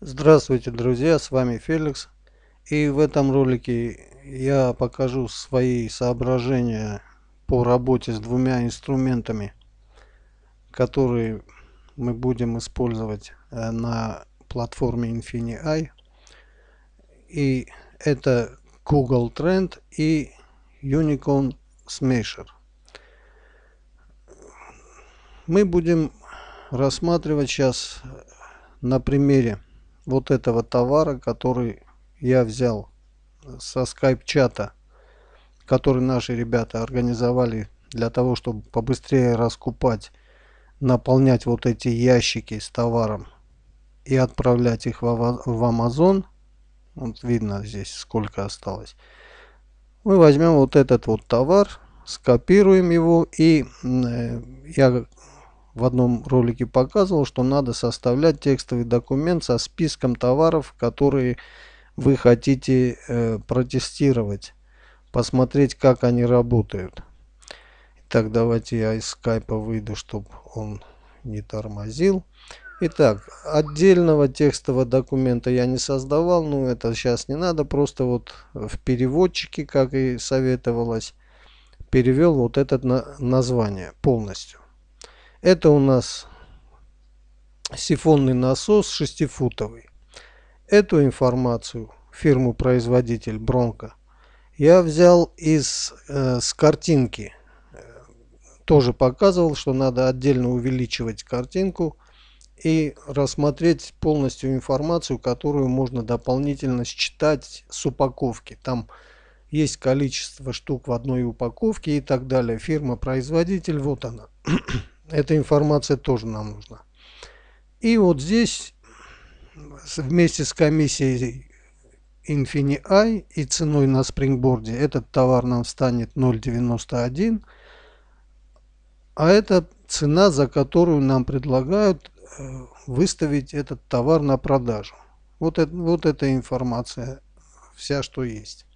Здравствуйте, друзья, с вами Феликс. И в этом ролике я покажу свои соображения по работе с двумя инструментами, которые мы будем использовать э, на платформе InfiniEye. И это Google Trend и Unicorn Smasher. Мы будем рассматривать сейчас э, на примере вот этого товара, который я взял со скайп-чата, который наши ребята организовали для того, чтобы побыстрее раскупать, наполнять вот эти ящики с товаром и отправлять их в Амазон. Вот видно здесь сколько осталось. Мы возьмем вот этот вот товар, скопируем его и э, я в одном ролике показывал, что надо составлять текстовый документ со списком товаров, которые вы хотите э, протестировать, посмотреть, как они работают. Итак, давайте я из скайпа выйду, чтобы он не тормозил. Итак, отдельного текстового документа я не создавал, но ну, это сейчас не надо, просто вот в переводчике, как и советовалось, перевел вот это на название полностью. Это у нас сифонный насос шестифутовый. Эту информацию фирму-производитель Бронко я взял из э, с картинки. Тоже показывал, что надо отдельно увеличивать картинку и рассмотреть полностью информацию, которую можно дополнительно считать с упаковки. Там есть количество штук в одной упаковке и так далее. Фирма-производитель, вот она. Эта информация тоже нам нужна. И вот здесь вместе с комиссией InfiniEye и ценой на спрингборде этот товар нам станет 0.91. А это цена, за которую нам предлагают э, выставить этот товар на продажу. Вот, это, вот эта информация, вся, что есть.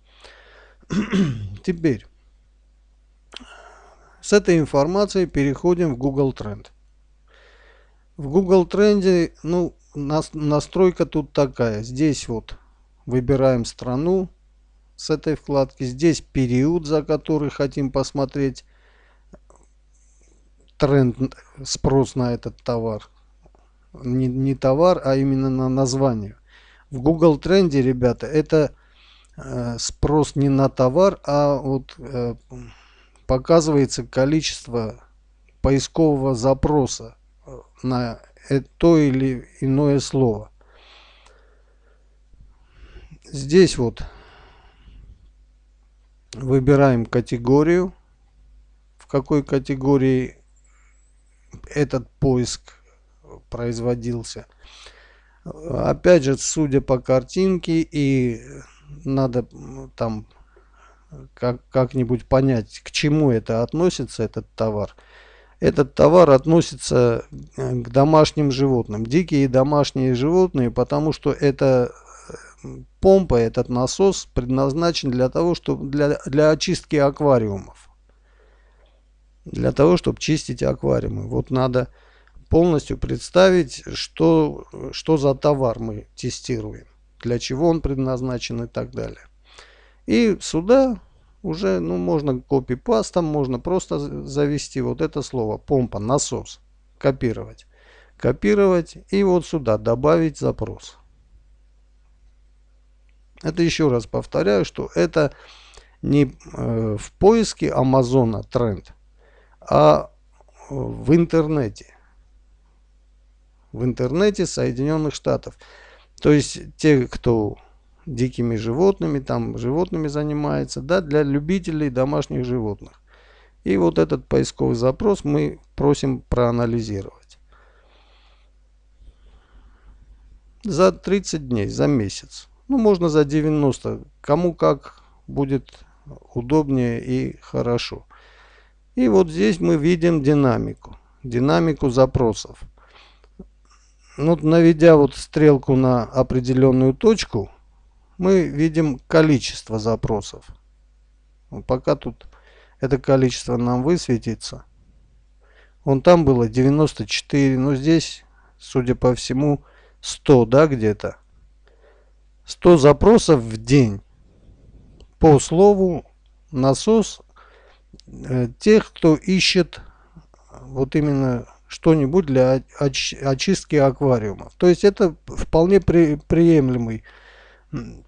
Теперь, с этой информацией переходим в Google Тренд. В Google Тренде, ну, нас настройка тут такая. Здесь вот выбираем страну с этой вкладки. Здесь период, за который хотим посмотреть тренд, спрос на этот товар. Не, не товар, а именно на название. В Google Тренде, ребята, это э, спрос не на товар, а вот э, показывается количество поискового запроса э, на э, то или иное слово. Здесь вот выбираем категорию, в какой категории этот поиск производился. Опять же, судя по картинке и надо там как, как-нибудь понять, к чему это относится, этот товар. Этот товар относится э, к домашним животным. Дикие домашние животные, потому что эта э, помпа, этот насос предназначен для того, чтобы для, для очистки аквариумов. Для того, чтобы чистить аквариумы. Вот надо полностью представить, что, что за товар мы тестируем, для чего он предназначен и так далее. И сюда уже ну, можно копипастом, можно просто завести вот это слово помпа, насос, копировать. Копировать и вот сюда добавить запрос. Это еще раз повторяю, что это не э, в поиске Амазона тренд, а э, в интернете. В интернете Соединенных Штатов. То есть те, кто дикими животными, там животными занимается, да, для любителей домашних животных. И вот этот поисковый запрос мы просим проанализировать. За 30 дней, за месяц. Ну, можно за 90. Кому как будет удобнее и хорошо. И вот здесь мы видим динамику. Динамику запросов. Ну, наведя вот стрелку на определенную точку, мы видим количество запросов. Пока тут это количество нам высветится. Вон там было 94, но ну, здесь, судя по всему, 100, да, где-то. 100 запросов в день по слову насос э, тех, кто ищет вот именно что-нибудь для очистки аквариумов. То есть это вполне приемлемый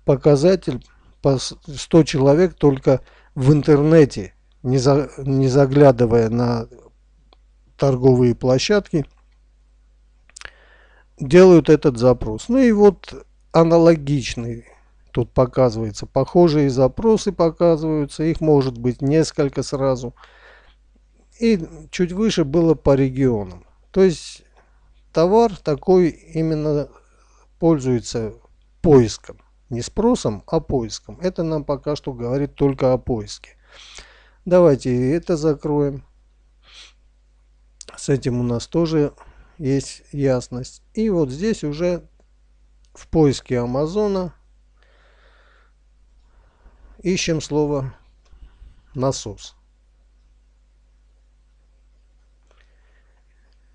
показатель по 100 человек только в интернете, не, за, не заглядывая на торговые площадки, делают этот запрос. Ну и вот аналогичный тут показывается. Похожие запросы показываются, их может быть несколько сразу. И чуть выше было по регионам. То есть товар такой именно пользуется поиском. Не спросом, а поиском. Это нам пока что говорит только о поиске. Давайте это закроем. С этим у нас тоже есть ясность. И вот здесь уже в поиске Амазона ищем слово насос.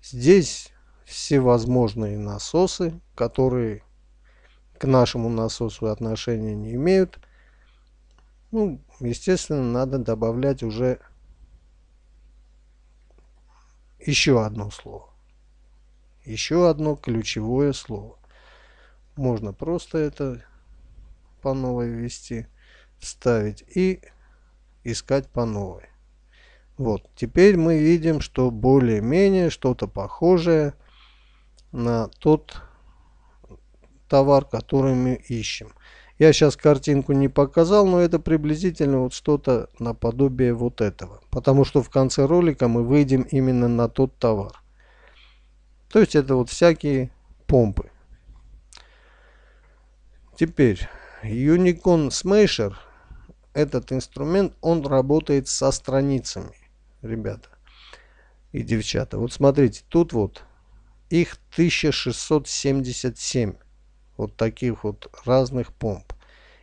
Здесь всевозможные насосы, которые к нашему насосу отношения не имеют. Ну, естественно, надо добавлять уже еще одно слово. Еще одно ключевое слово. Можно просто это по новой ввести, ставить и искать по новой. Вот, теперь мы видим, что более-менее что-то похожее на тот товар, который мы ищем. Я сейчас картинку не показал, но это приблизительно вот что-то наподобие вот этого. Потому что в конце ролика мы выйдем именно на тот товар. То есть это вот всякие помпы. Теперь Unicorn Smasher, этот инструмент, он работает со страницами, ребята и девчата. Вот смотрите, тут вот их 1677 вот таких вот разных помп.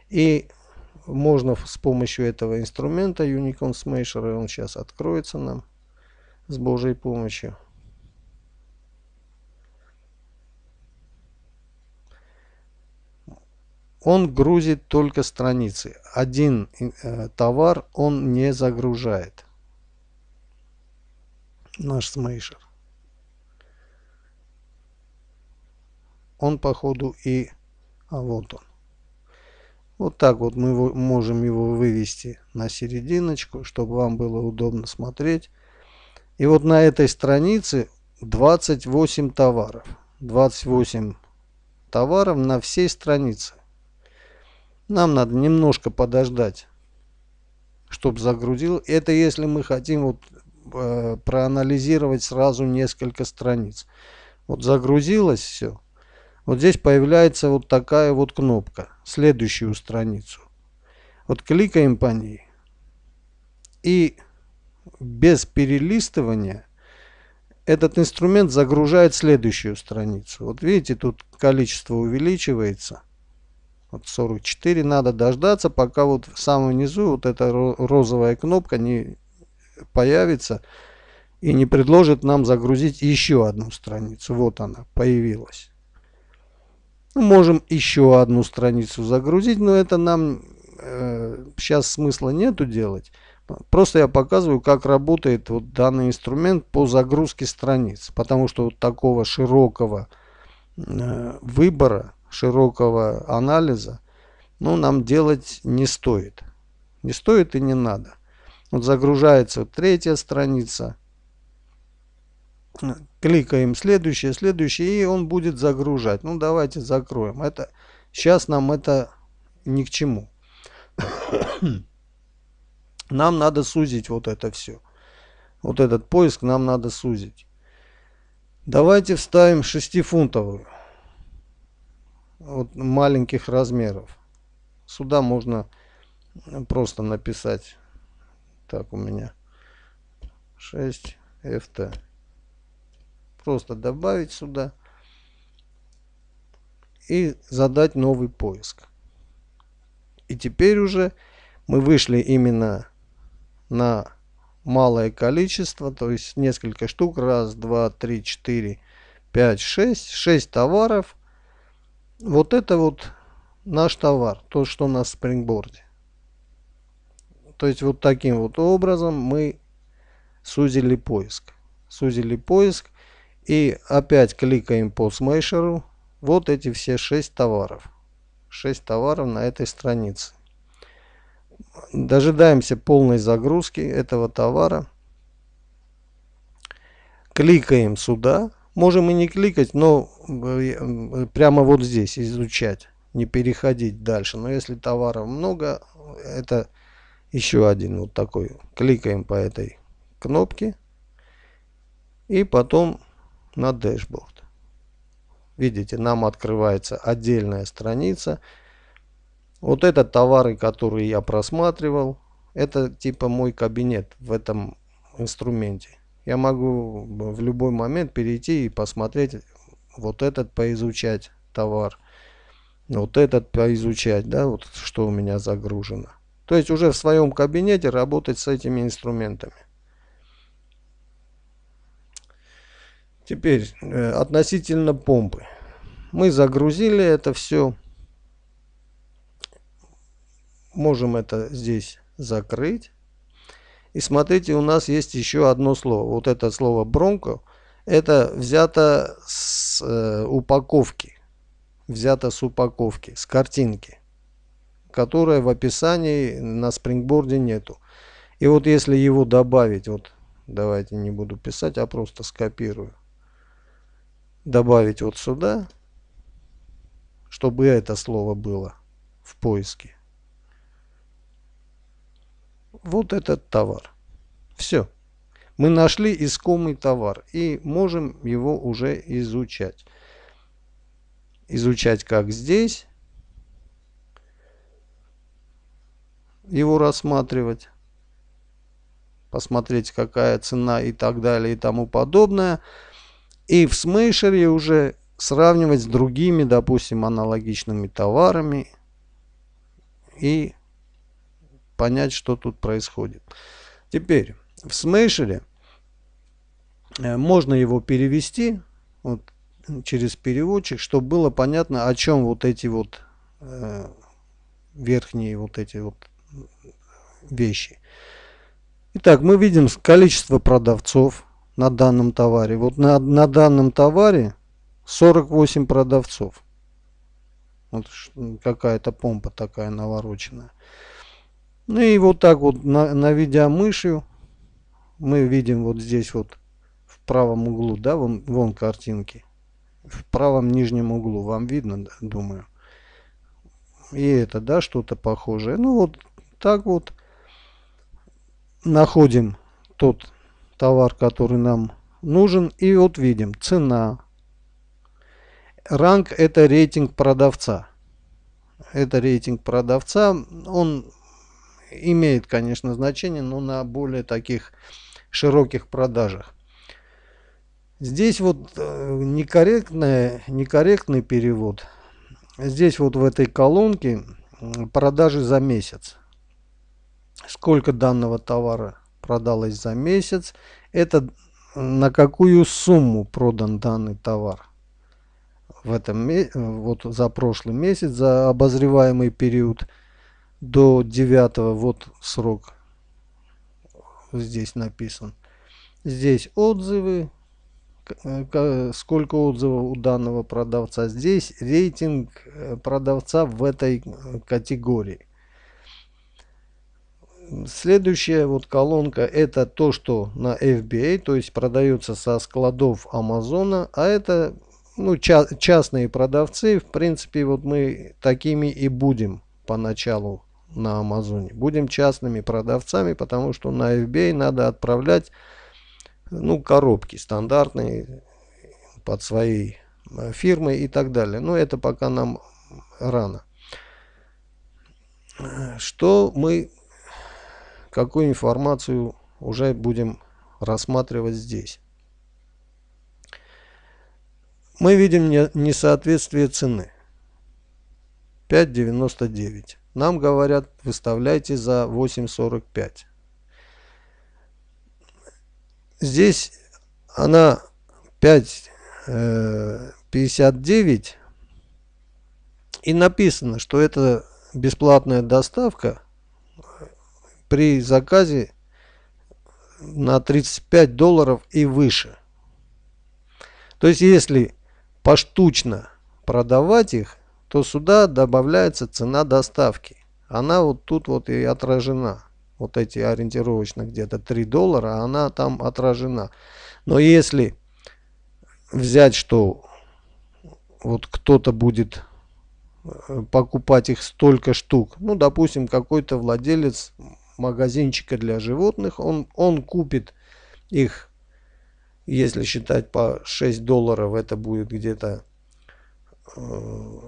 И можно с помощью этого инструмента Unicorn Smasher, и он сейчас откроется нам с Божьей помощью. Он грузит только страницы. Один э, товар он не загружает. Наш смейшер. он походу и... А вот он. Вот так вот мы можем его вывести на серединочку, чтобы вам было удобно смотреть. И вот на этой странице 28 товаров. 28 товаров на всей странице. Нам надо немножко подождать, чтобы загрузил. Это если мы хотим вот, э, проанализировать сразу несколько страниц. Вот загрузилось все. Вот здесь появляется вот такая вот кнопка. Следующую страницу. Вот кликаем по ней. И без перелистывания этот инструмент загружает следующую страницу. Вот видите, тут количество увеличивается. Вот 44 надо дождаться, пока вот в самом низу вот эта розовая кнопка не появится и не предложит нам загрузить еще одну страницу. Вот она появилась. Ну, можем еще одну страницу загрузить, но это нам э, сейчас смысла нету делать. Просто я показываю, как работает вот данный инструмент по загрузке страниц. Потому что вот такого широкого э, выбора, широкого анализа, ну, нам делать не стоит. Не стоит и не надо. Вот загружается третья страница кликаем следующее, следующее, и он будет загружать. Ну, давайте закроем. Это Сейчас нам это ни к чему. Нам надо сузить вот это все. Вот этот поиск нам надо сузить. Давайте вставим 6-фунтовую. Вот маленьких размеров. Сюда можно просто написать. Так у меня 6 FT. Просто добавить сюда и задать новый поиск. И теперь уже мы вышли именно на малое количество, то есть несколько штук. Раз, два, три, четыре, пять, шесть. Шесть товаров. Вот это вот наш товар, то, что у нас в спрингборде. То есть вот таким вот образом мы сузили поиск. Сузили поиск и опять кликаем по смешеру. Вот эти все 6 товаров. 6 товаров на этой странице. Дожидаемся полной загрузки этого товара. Кликаем сюда. Можем и не кликать, но э, прямо вот здесь изучать. Не переходить дальше. Но если товаров много, это еще один вот такой. Кликаем по этой кнопке. И потом на дэшборд. Видите, нам открывается отдельная страница. Вот это товары, которые я просматривал. Это типа мой кабинет в этом инструменте. Я могу в любой момент перейти и посмотреть вот этот, поизучать товар. Вот этот поизучать, да, вот что у меня загружено. То есть уже в своем кабинете работать с этими инструментами. Теперь э, относительно помпы. Мы загрузили это все. Можем это здесь закрыть. И смотрите, у нас есть еще одно слово. Вот это слово бронко. Это взято с э, упаковки. Взято с упаковки, с картинки. Которая в описании на спрингборде нету. И вот если его добавить, вот давайте не буду писать, а просто скопирую добавить вот сюда, чтобы это слово было в поиске. Вот этот товар. Все. Мы нашли искомый товар и можем его уже изучать. Изучать как здесь. Его рассматривать. Посмотреть какая цена и так далее и тому подобное и в смешере уже сравнивать с другими, допустим, аналогичными товарами и понять, что тут происходит. Теперь в смешере э, можно его перевести вот, через переводчик, чтобы было понятно, о чем вот эти вот э, верхние вот эти вот вещи. Итак, мы видим количество продавцов, на данном товаре. Вот на, на данном товаре 48 продавцов. Вот какая-то помпа такая навороченная. Ну и вот так вот, на, наведя мышью, мы видим вот здесь вот в правом углу, да, вон, вон картинки. В правом нижнем углу вам видно, думаю. И это, да, что-то похожее. Ну вот так вот находим тот товар, который нам нужен. И вот видим цена. Ранг это рейтинг продавца. Это рейтинг продавца. Он имеет, конечно, значение, но на более таких широких продажах. Здесь вот э, некорректный, некорректный перевод. Здесь вот в этой колонке продажи за месяц. Сколько данного товара продалось за месяц, это на какую сумму продан данный товар в этом вот за прошлый месяц, за обозреваемый период до 9 вот срок здесь написан. Здесь отзывы, сколько отзывов у данного продавца. Здесь рейтинг э, продавца в этой э, категории. Следующая вот колонка это то, что на FBA, то есть продается со складов Амазона, а это ну, ча частные продавцы. В принципе, вот мы такими и будем поначалу на Амазоне. Будем частными продавцами, потому что на FBA надо отправлять ну, коробки стандартные под своей э, фирмой и так далее. Но это пока нам рано. Э, что мы какую информацию уже будем рассматривать здесь. Мы видим несоответствие цены. 5,99. Нам говорят, выставляйте за 8,45. Здесь она 5,59. Э, И написано, что это бесплатная доставка при заказе на 35 долларов и выше. То есть если поштучно продавать их, то сюда добавляется цена доставки. Она вот тут вот и отражена. Вот эти ориентировочно где-то 3 доллара, она там отражена. Но если взять, что вот кто-то будет э, покупать их столько штук, ну, допустим, какой-то владелец магазинчика для животных. Он, он купит их, если считать по 6 долларов, это будет где-то 6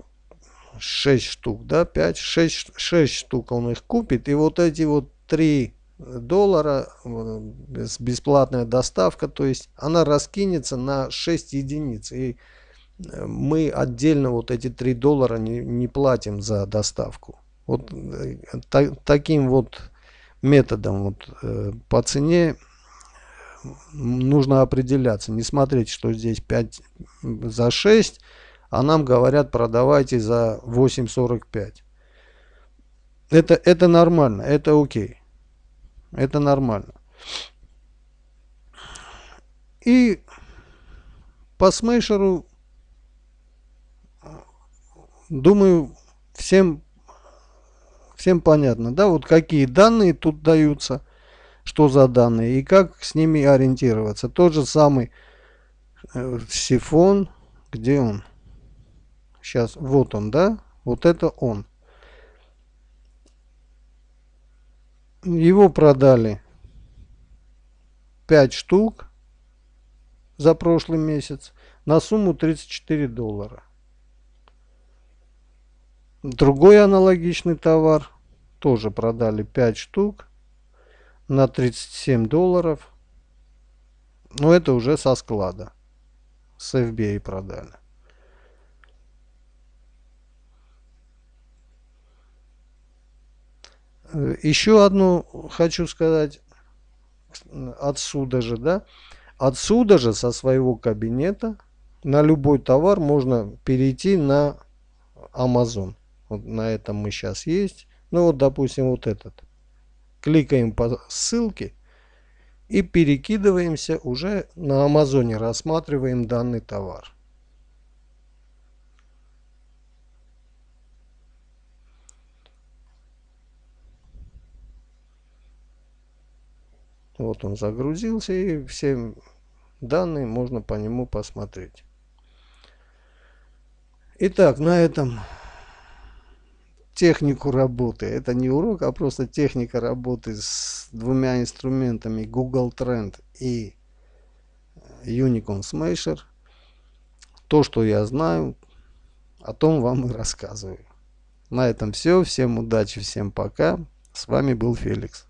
э, штук, да, 5, 6, 6 штук он их купит. И вот эти вот 3 доллара, э, бесплатная доставка, то есть она раскинется на 6 единиц. И э, мы отдельно вот эти 3 доллара не, не платим за доставку. Вот так, таким вот методом вот, э, по цене э, нужно определяться. Не смотреть, что здесь 5 за 6, а нам говорят продавайте за 8,45. Это, это нормально, это окей. Это нормально. И по смешеру э, думаю, всем Всем понятно, да, вот какие данные тут даются, что за данные и как с ними ориентироваться. Тот же самый э, сифон, где он? Сейчас, вот он, да, вот это он. Его продали 5 штук за прошлый месяц на сумму 34 доллара. Другой аналогичный товар тоже продали 5 штук на 37 долларов. Но это уже со склада. С FBA продали. Еще одну хочу сказать отсюда же, да? Отсюда же со своего кабинета на любой товар можно перейти на Amazon. Вот на этом мы сейчас есть. Ну вот, допустим, вот этот. Кликаем по ссылке и перекидываемся уже на Амазоне, рассматриваем данный товар. Вот он загрузился и все данные можно по нему посмотреть. Итак, на этом технику работы. Это не урок, а просто техника работы с двумя инструментами Google Trend и э, Unicorn Smasher. То, что я знаю, о том вам и рассказываю. На этом все. Всем удачи, всем пока. С вами был Феликс.